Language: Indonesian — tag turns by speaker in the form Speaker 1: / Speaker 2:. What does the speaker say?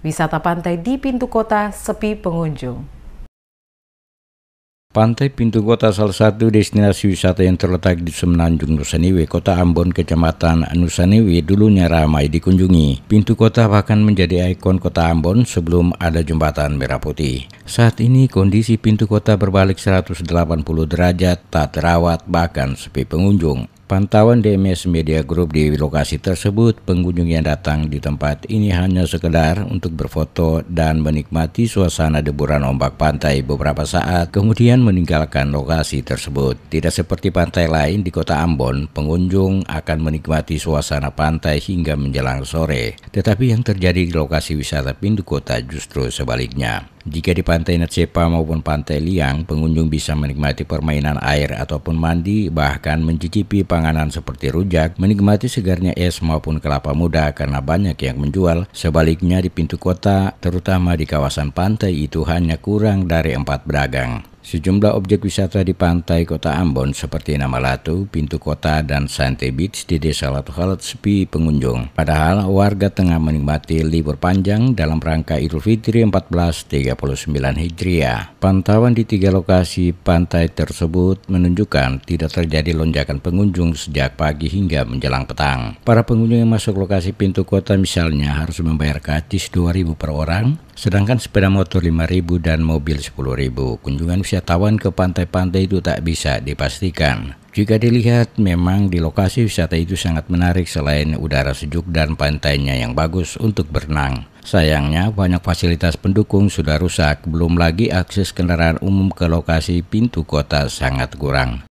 Speaker 1: Wisata pantai di pintu kota sepi pengunjung. Pantai Pintu Kota salah satu destinasi wisata yang terletak di Semenanjung Nusaniwe, Kota Ambon, Kecamatan Nusaniwe dulunya ramai dikunjungi. Pintu Kota bahkan menjadi ikon Kota Ambon sebelum ada jembatan Merah Putih. Saat ini kondisi Pintu Kota berbalik 180 derajat, tak terawat bahkan sepi pengunjung. Pantauan DMS Media Group di lokasi tersebut, pengunjung yang datang di tempat ini hanya sekedar untuk berfoto dan menikmati suasana deburan ombak pantai beberapa saat, kemudian meninggalkan lokasi tersebut. Tidak seperti pantai lain di kota Ambon, pengunjung akan menikmati suasana pantai hingga menjelang sore. Tetapi yang terjadi di lokasi wisata pintu kota justru sebaliknya. Jika di Pantai Natsepa maupun Pantai Liang, pengunjung bisa menikmati permainan air ataupun mandi, bahkan mencicipi pantai panganan seperti rujak, menikmati segarnya es maupun kelapa muda karena banyak yang menjual. Sebaliknya di pintu kota, terutama di kawasan pantai itu hanya kurang dari empat pedagang. Sejumlah objek wisata di pantai kota Ambon seperti Nama Latu, Pintu Kota, dan Sante Beach di desa Latu Halat sepi pengunjung. Padahal warga tengah menikmati libur panjang dalam rangka Idul Fitri 1439 Hijriah. Pantauan di tiga lokasi pantai tersebut menunjukkan tidak terjadi lonjakan pengunjung sejak pagi hingga menjelang petang. Para pengunjung yang masuk lokasi Pintu Kota misalnya harus membayar kacis 2000 per orang, sedangkan sepeda motor 5000 dan mobil 10000. Kunjungan wisatawan ke pantai-pantai itu tak bisa dipastikan. Jika dilihat, memang di lokasi wisata itu sangat menarik selain udara sejuk dan pantainya yang bagus untuk berenang. Sayangnya, banyak fasilitas pendukung sudah rusak, belum lagi akses kendaraan umum ke lokasi pintu kota sangat kurang.